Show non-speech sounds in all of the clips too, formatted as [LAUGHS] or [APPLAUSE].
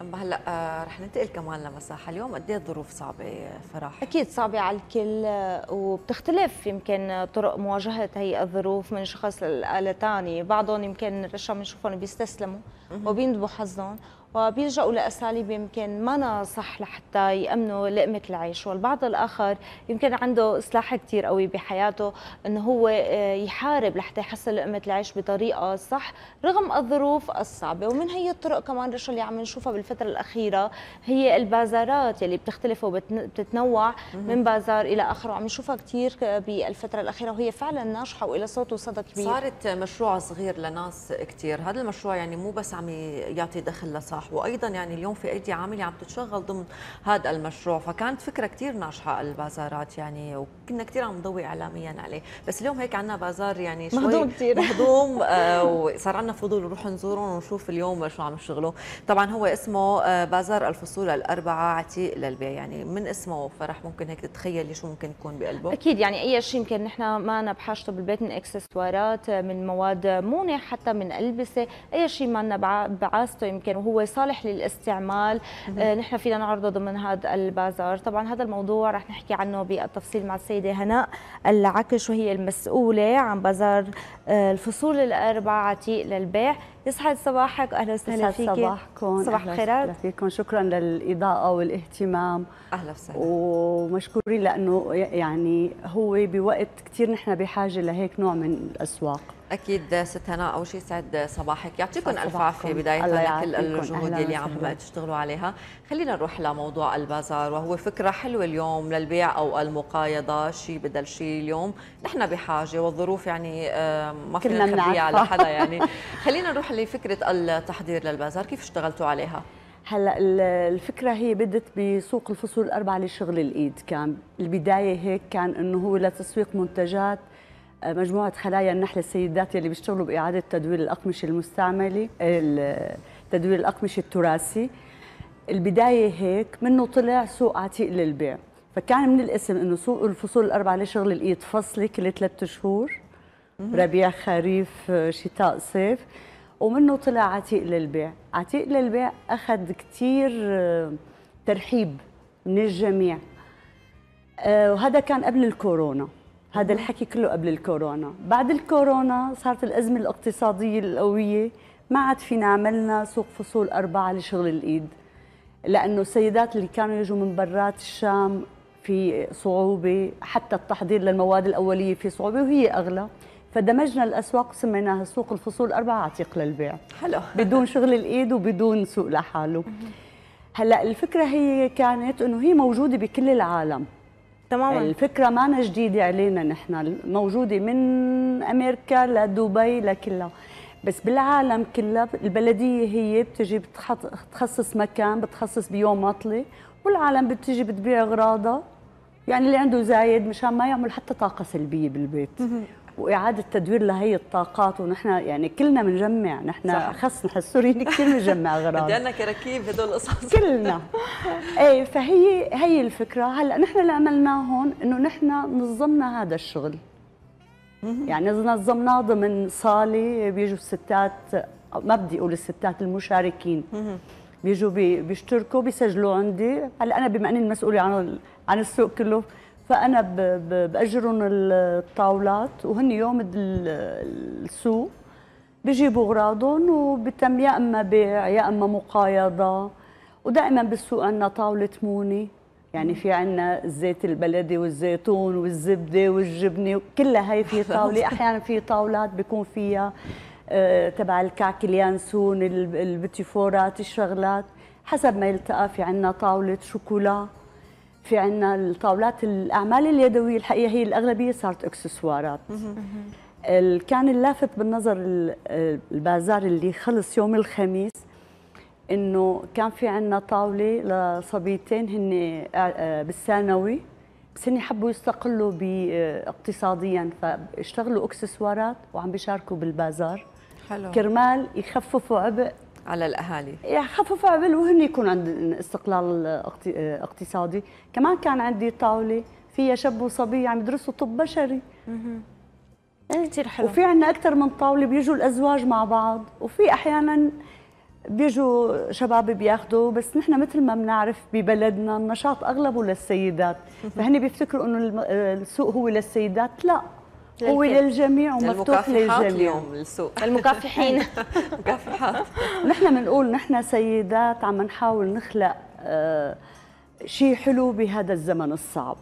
اما هلا آه، رح ننتقل كمان لمساحه اليوم قد ايه الظروف صعبه فرح اكيد صعبه على الكل وبتختلف يمكن طرق مواجهه هي الظروف من شخص لثاني بعضهم يمكن رشا بنشوفهم بيستسلموا وبيندبوا حظهم وبيلجأوا لأساليب يمكن ما صح لحتى يأمنوا لقمة العيش والبعض الآخر يمكن عنده سلاح كتير قوي بحياته أنه هو آه، يحارب لحتى يحصل لقمة العيش بطريقة صح رغم الظروف الصعبة ومن هي الطرق كمان رشا اللي عم نشوفها بالفترة الأخيرة هي البازارات اللي بتختلف وبتتنوع من بازار إلى آخر وعم نشوفها كتير بالفترة الأخيرة وهي فعلا ناجحة وإلى صوت وصدى كبير صارت مشروع صغير لناس كتير هذا المشروع يعني مو بس عم يعطي دخل لصاحب صح وايضا يعني اليوم في ايدي عامله عم تتشغل ضمن هذا المشروع فكانت فكره كثير ناجحه البازارات يعني وكنا كثير عم نضوي اعلاميا عليه بس اليوم هيك عندنا بازار يعني شوي مهضوم كثير [LAUGHS] مهضوم آه، وصار عندنا فضول نروح نزورهم ونشوف اليوم شو عم يشتغلوا طبعا هو اسمه آه، بازار الفصول الاربعه عتيق للبيع يعني من اسمه فرح ممكن هيك تتخيلي شو ممكن يكون بقلبه اكيد يعني اي شيء يمكن نحن ما أنا بحاجته بالبيت من اكسسوارات من مواد مونه حتى من البسه اي شيء ما أنا بعاسته يمكن وهو صالح للاستعمال آه، نحن فينا نعرضه ضمن هذا البازار طبعا هذا الموضوع رح نحكي عنه بالتفصيل مع السيده هناء العكش وهي المسؤوله عن بازار آه، الفصول الاربعه عتيق للبيع يسعد صباحك واهلا وسهلا فيك صباحكم صباح الخيرات فيكم شكرا للاضاءه والاهتمام اهلا وسهلا ومشكورين لانه يعني هو بوقت كثير نحن بحاجه لهيك نوع من الاسواق اكيد ست هنا اول شيء يسعد صباحك يعطيكم الف عافيه بدايه لكل الجهود اللي عم تشتغلوا عليها خلينا نروح لموضوع البازار وهو فكره حلوه اليوم للبيع او المقايضه شيء بدل شيء اليوم نحن بحاجه والظروف يعني آه، ما فينا نخبيها على حدا يعني خلينا نروح لي فكره التحضير للبازار كيف اشتغلتوا عليها هلا الفكره هي بدت بسوق الفصول الاربعه لشغل الايد كان البدايه هيك كان انه هو لتسويق منتجات آه، مجموعه خلايا النحل السيدات اللي بيشتغلوا باعاده تدوير الاقمشه المستعمله تدوير الاقمشه التراثي البدايه هيك منه طلع سوق عتيق للبيع فكان من الاسم انه سوق الفصول الاربعه لشغل الايد فصلي كل ثلاث شهور ربيع خريف آه، شتاء صيف ومنه طلع عتيق للبيع عتيق للبيع أخذ كتير آه، ترحيب من الجميع آه، وهذا كان قبل الكورونا هذا الحكي كله قبل الكورونا بعد الكورونا صارت الأزمة الاقتصادية القوية ما عاد فينا عملنا سوق فصول أربعة لشغل الإيد لأنه السيدات اللي كانوا يجوا من برات الشام في صعوبة حتى التحضير للمواد الأولية في صعوبة وهي أغلى فدمجنا الاسواق سميناها سوق الفصول اربعه عتيق للبيع حلو بدون شغل الايد وبدون سوق لحاله هلا الفكره هي كانت انه هي موجوده بكل العالم تماما الفكره ما جديده علينا نحن موجوده من امريكا لدبي لكلها بس بالعالم كلها البلديه هي بتجي بتحط تخصص مكان بتخصص بيوم عطله والعالم بتجي بتبيع اغراضها يعني اللي عنده زايد مشان ما يعمل حتى طاقه سلبيه بالبيت واعاده تدوير لهي الطاقات ونحن يعني كلنا بنجمع نحن خاص نحن السوريين كثير بنجمع [LAUGHS] اغراض عندنا كراكيب هدول القصص كلنا [LAUGHS] ايه فهي هي الفكره هلا نحن اللي عملناه هون انه نحن نظمنا هذا الشغل يعني نظمناه ضمن صاله بيجوا الستات ما بدي اقول الستات المشاركين بيجوا بيشتركوا بيسجلوا عندي هلا انا بما اني المسؤوله عن عن السوق كله فانا باجرهم الطاولات وهن يوم السوق بجيبوا اغراضهم وبتم يا اما بيع يا اما مقايضه ودائما بالسوق عندنا طاوله موني يعني في عندنا الزيت البلدي والزيتون والزبده والجبنه كلها هي في [LAUGHS] طاوله احيانا في طاولات بيكون فيها آه، تبع الكعك اليانسون البتيفورات الشغلات حسب ما يلتقى في عندنا طاوله شوكولا في عنا الطاولات الأعمال اليدوية الحقيقة هي الأغلبية صارت أكسسوارات كان اللافت بالنظر البازار اللي خلص يوم الخميس انه كان في عندنا طاوله لصبيتين هن آه، آه، بالثانوي بس هن حبوا يستقلوا آه، اقتصاديا فاشتغلوا اكسسوارات وعم بيشاركوا بالبازار حلو كرمال يخففوا عبء على الاهالي يخفف قبل وهن يكون عند استقلال اقتصادي كمان كان عندي طاوله فيها شاب وصبيه عم يدرسوا طب بشري ايه يعني كثير حلو وفي عندنا اكثر من طاوله بيجوا الازواج مع بعض وفي احيانا بيجوا شباب بياخذوا بس نحن مثل ما بنعرف ببلدنا النشاط اغلبه للسيدات [LAUGHS] فهن بيفتكروا انه السوق هو للسيدات لا هو للجميع ومفتوح للجميع اليوم السوق المكافحين [LAUGHS] مكافحات نحن بنقول نحن سيدات عم نحاول نخلق آه، شيء حلو بهذا الزمن الصعب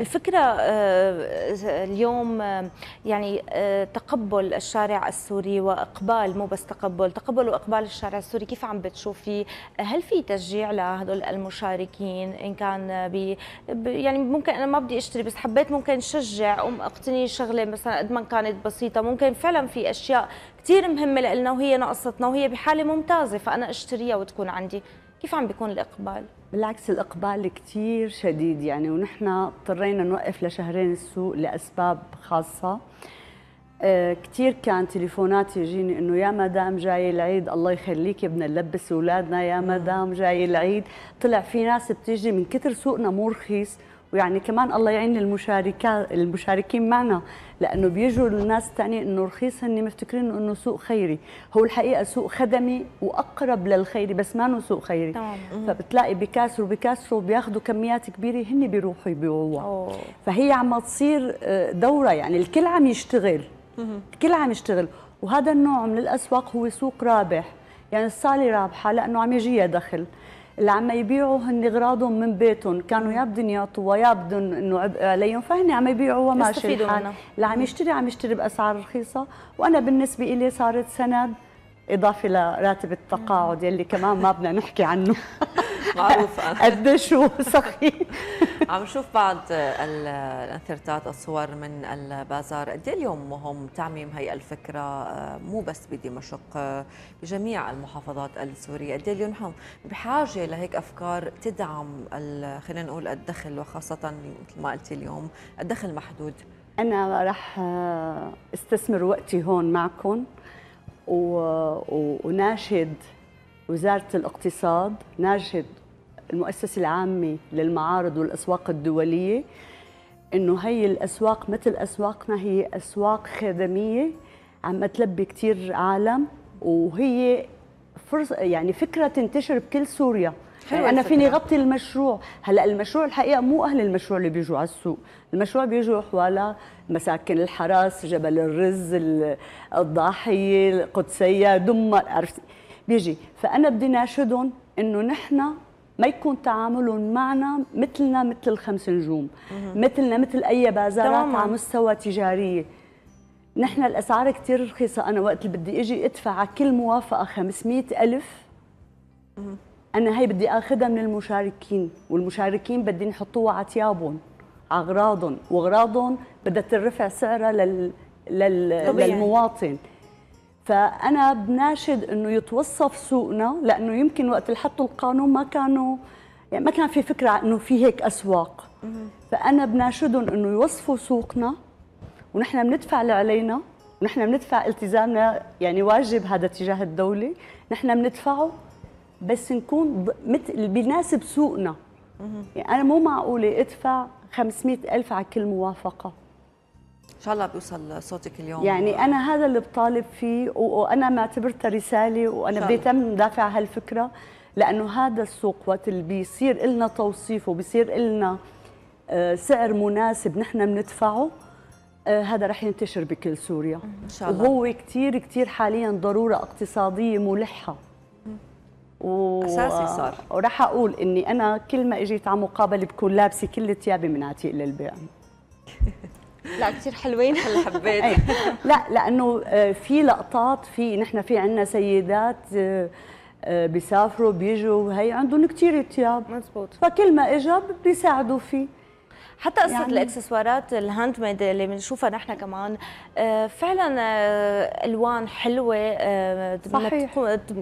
الفكرة آه، اليوم آه، يعني آه، تقبل الشارع السوري وإقبال مو بس تقبل تقبل وإقبال الشارع السوري كيف عم بتشوفي هل في تشجيع لهدول المشاركين إن كان ب يعني ممكن أنا ما بدي أشتري بس حبيت ممكن شجع أم أقتني شغلة مثلا قد ما كانت بسيطة ممكن فعلا في أشياء كثير مهمة لنا وهي ناقصتنا وهي بحالة ممتازة فأنا أشتريها وتكون عندي كيف عم بيكون الإقبال؟ بالعكس الإقبال كثير شديد يعني ونحن اضطرينا نوقف لشهرين السوق لأسباب خاصة آه، كثير كان تليفونات يجيني انه يا مدام جاي العيد الله يخليكي بدنا نلبس اولادنا يا مدام جاي العيد طلع في ناس بتيجي من كثر سوقنا مو رخيص ويعني كمان الله يعين المشاركات المشاركين معنا لانه بيجوا الناس الثانيه انه رخيص هن مفتكرين انه سوق خيري هو الحقيقه سوق خدمي واقرب للخيري بس ما سوق خيري طبعا. فبتلاقي بكاسروا بكاسروا بياخذوا كميات كبيره هن بيروحوا يبيعوها فهي عم تصير آه، دوره يعني الكل عم يشتغل الكل عم يشتغل وهذا النوع من الاسواق هو سوق رابح يعني الصاله رابحه لانه عم يجيها دخل اللي عم يبيعوا هن اغراضهم من بيتهم كانوا يا بدهم يعطوا يا بدهم انه عبء عليهم آه، فهن عم يبيعوا وماشي منها اللي عم يشتري عم يشتري باسعار رخيصه وانا بالنسبه لي صارت سند اضافه لراتب التقاعد يلي كمان ما بدنا نحكي عنه [LAUGHS] معروفة [LAUGHS] قديش هو سخيف [LAUGHS] عم نشوف بعض الانثرتات الصور من البازار قد إيه اليوم مهم تعميم هي الفكرة آه، مو بس بدمشق آه، بجميع المحافظات السورية قد إيه اليوم نحن بحاجة لهيك أفكار تدعم خلينا نقول الدخل وخاصة مثل ما قلتي اليوم الدخل محدود أنا راح آه، استثمر وقتي هون معكم وناشد وزارة الاقتصاد ناشد المؤسسة العامة للمعارض والأسواق الدولية إنه هي الأسواق مثل أسواقنا هي أسواق خدمية عم تلبي كتير عالم وهي فرصة يعني فكرة تنتشر بكل سوريا يعني انا فيني غطي المشروع هلا المشروع الحقيقه مو اهل المشروع اللي بيجوا على السوق المشروع بيجوا حوالا مساكن الحراس جبل الرز الضاحيه القدسيه دمر عرفتي بيجي فانا بدي ناشدهم انه نحن ما يكون تعاملهم معنا مثلنا مثل الخمس نجوم مثلنا مثل اي بازارات على مستوى تجاريه نحن الاسعار كثير رخيصه انا وقت اللي بدي اجي ادفع على كل موافقه 500 الف انا هي بدي اخذها من المشاركين والمشاركين بدي نحطوها على ثيابهم على اغراضهم واغراضهم بدها ترفع سعرها لل... لل... طبيعي. للمواطن فانا بناشد انه يتوصف سوقنا لانه يمكن وقت اللي حطوا القانون ما كانوا يعني ما كان في فكره انه في هيك اسواق فانا بناشدهم انه يوصفوا سوقنا ونحن بندفع اللي علينا ونحن بندفع التزامنا يعني واجب هذا تجاه الدوله نحن بندفعه بس نكون مثل بيناسب سوقنا يعني انا مو معقوله ادفع 500 ألف على كل موافقه ان شاء الله بيوصل صوتك اليوم يعني انا هذا اللي بطالب فيه وانا معتبرتها رساله وانا بديت دافع هالفكره لانه هذا السوق وقت اللي بيصير لنا توصيف وبيصير لنا آه، سعر مناسب نحن بندفعه آه، هذا رح ينتشر بكل سوريا ان شاء الله وهو كثير كثير حاليا ضروره اقتصاديه ملحه و... اساسي صار وراح اقول اني انا كل ما اجيت على مقابله بكون لابسه كل ثيابي من عتيق للبيع [LAUGHS] لا كثير حلوين هلا حبيت إيه. لا لانه آه، في لقطات في نحن في عندنا سيدات آه، آه، بيسافروا بيجوا هي عندهم كثير ثياب مزبوط فكل ما اجى بيساعدوا فيه حتى قصه يعني الاكسسوارات الهاند ميد اللي بنشوفها نحن كمان آه، فعلا آه، الوان حلوه آه، صحيح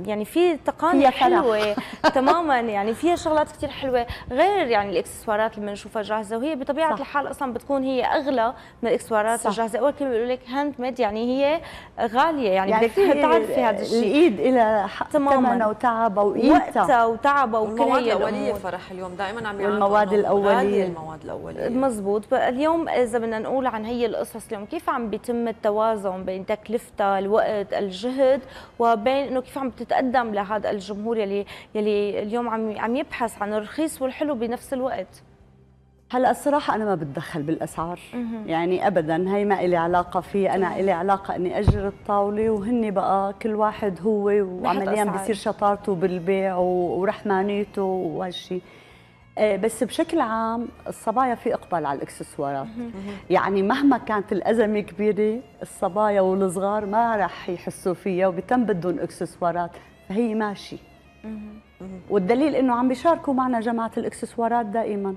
يعني في تقانيه حلوه [LAUGHS] تماما يعني فيها شغلات كثير حلوه غير يعني الاكسسوارات اللي بنشوفها جاهزه وهي بطبيعه صح. الحال اصلا بتكون هي اغلى من الاكسسوارات الجاهزه اول كلمه بيقولوا لك هاند ميد يعني هي غاليه يعني, يعني بدك تعرفي هذا الشيء الايد لها تماما وتعبها وقتها وتعبها وكل المواد والمواد الاوليه فرح اليوم دائما عم المواد الاوليه المواد الاوليه مزبوط اليوم اذا بدنا نقول عن هي القصص اليوم كيف عم بيتم التوازن بين تكلفتها الوقت الجهد وبين انه كيف عم تتقدم لهذا الجمهور يلي يلي اليوم عم عم يبحث عن الرخيص والحلو بنفس الوقت هلا الصراحة أنا ما بتدخل بالأسعار يعني أبدا هي ما إلي علاقة فيه أنا إلي علاقة إني أجر الطاولة وهن بقى كل واحد هو وعمليا بصير شطارته بالبيع ورحمانيته وهالشيء آه، بس بشكل عام الصبايا في اقبال على الاكسسوارات يعني مهما كانت الازمه كبيره الصبايا والصغار ما راح يحسوا فيها وبتم بدهم اكسسوارات فهي ماشي والدليل انه عم بيشاركوا معنا جماعه الاكسسوارات دائما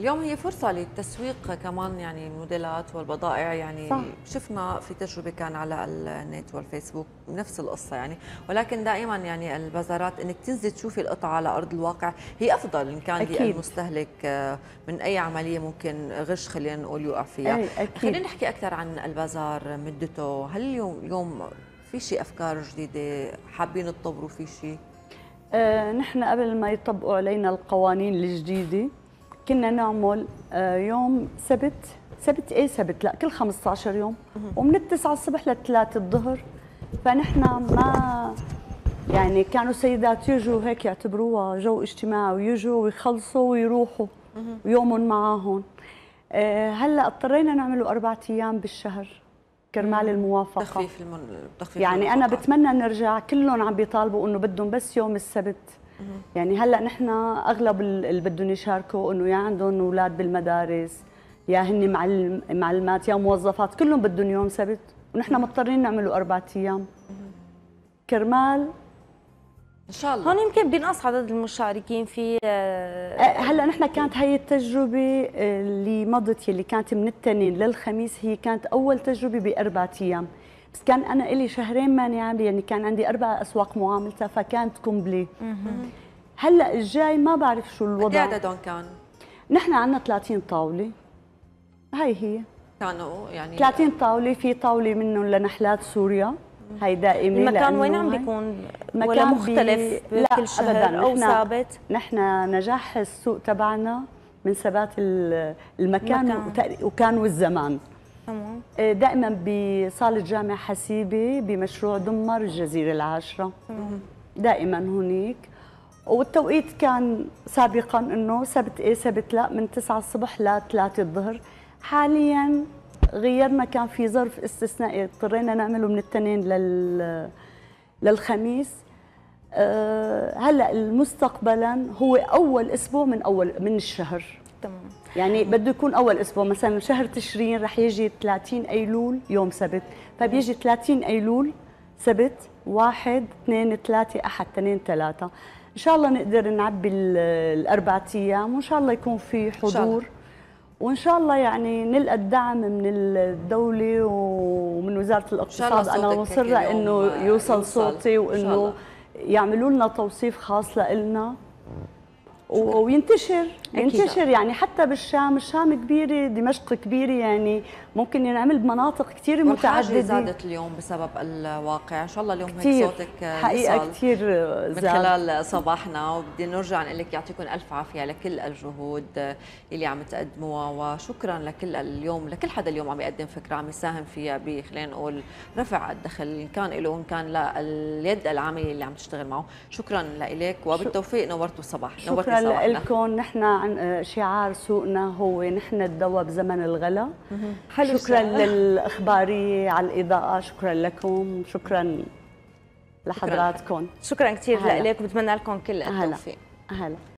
اليوم هي فرصه للتسويق كمان يعني الموديلات والبضائع يعني صح. شفنا في تجربه كان على النت والفيسبوك نفس القصه يعني ولكن دائما يعني البازارات انك تنزلي تشوفي القطعه على ارض الواقع هي افضل ان كان أكيد. المستهلك آه، من اي عمليه ممكن غش خلينا نقول يوقع فيها خلينا نحكي اكثر عن البازار مدته هل اليوم يوم في شيء افكار جديده حابين تطوروا في شيء آه، نحن قبل ما يطبقوا علينا القوانين الجديده كنا نعمل آه، يوم سبت سبت اي سبت لا كل 15 يوم ومن التسعة الصبح للثلاثة الظهر فنحن ما يعني كانوا سيدات يجوا هيك يعتبروها جو اجتماعي ويجوا ويخلصوا ويروحوا ويومهم معاهم آه، هلا اضطرينا نعمله أربعة أيام بالشهر كرمال الموافقة تخفيف المن... تخفيف يعني الموافقة. أنا بتمنى نرجع كلهم عم بيطالبوا إنه بدهم بس يوم السبت يعني هلا نحن اغلب اللي بدهم يشاركوا انه يا عندهم اولاد بالمدارس يا هن معلم معلمات يا موظفات كلهم بدهم يوم سبت ونحن مضطرين نعمله اربع ايام كرمال ان شاء الله هون يمكن بينقص عدد المشاركين في آه، آه، هلا نحن كانت هي التجربه آه، اللي مضت يلي كانت من التنين للخميس هي كانت اول تجربه باربع ايام بس كان انا لي شهرين ماني عامله يعني كان عندي اربع اسواق معاملتها فكانت كومبلي هلا الجاي ما بعرف شو الوضع قد إيه عددهم كان؟ نحن عندنا 30 طاوله هاي هي كانوا يعني 30 طاوله في طاوله منهم لنحلات سوريا هي دائمه المكان وين عم بيكون ولا مختلف بكل بي... شهر أبداً. او نعم. ثابت نحن نجاح السوق تبعنا من ثبات المكان, المكان. وكان والزمان تمام آه، دائما بصاله جامع حسيبه بمشروع دمر الجزيره العاشره تمام دائما هناك والتوقيت كان سابقا انه سبت ايه سبت لا من 9 الصبح ل 3 الظهر حاليا غيرنا كان في ظرف استثنائي اضطرينا نعمله من الاثنين لل للخميس آه، هلا المستقبلا هو اول اسبوع من اول من الشهر تمام يعني بده يكون اول اسبوع مثلا شهر تشرين رح يجي 30 ايلول يوم سبت فبيجي طيب 30 ايلول سبت واحد اثنين ثلاثة أحد اثنين ثلاثة إن شاء الله نقدر نعبي الأربعة أيام وإن شاء الله يكون في حضور وان شاء الله يعني نلقى الدعم من الدوله ومن وزاره الاقتصاد انا مصره انه يوصل, يوصل صوتي وانه يعملوا لنا توصيف خاص لنا وينتشر ينتشر يعني حتى بالشام الشام كبيره دمشق كبيره يعني ممكن ينعمل بمناطق كثير متعدده زادت اليوم بسبب الواقع ان شاء الله اليوم كتير. هيك صوتك حقيقه كثير من خلال صباحنا وبدي نرجع نقول لك يعطيكم الف عافيه لكل الجهود اللي عم تقدموها وشكرا لكل اليوم لكل حدا اليوم عم يقدم فكره عم يساهم فيها ب خلينا نقول رفع الدخل ان كان له وان كان لليد العامله اللي عم تشتغل معه شكرا لك وبالتوفيق نورتوا الصباح نورتوا هلا لكم نحن عن آه، شعار سوقنا هو نحن الدواء بزمن الغلا حلو شكرا للاخباريه على الاضاءه شكرا لكم شكرا لحضراتكم شكرا كثير لك بتمنى لكم كل التوفيق هلا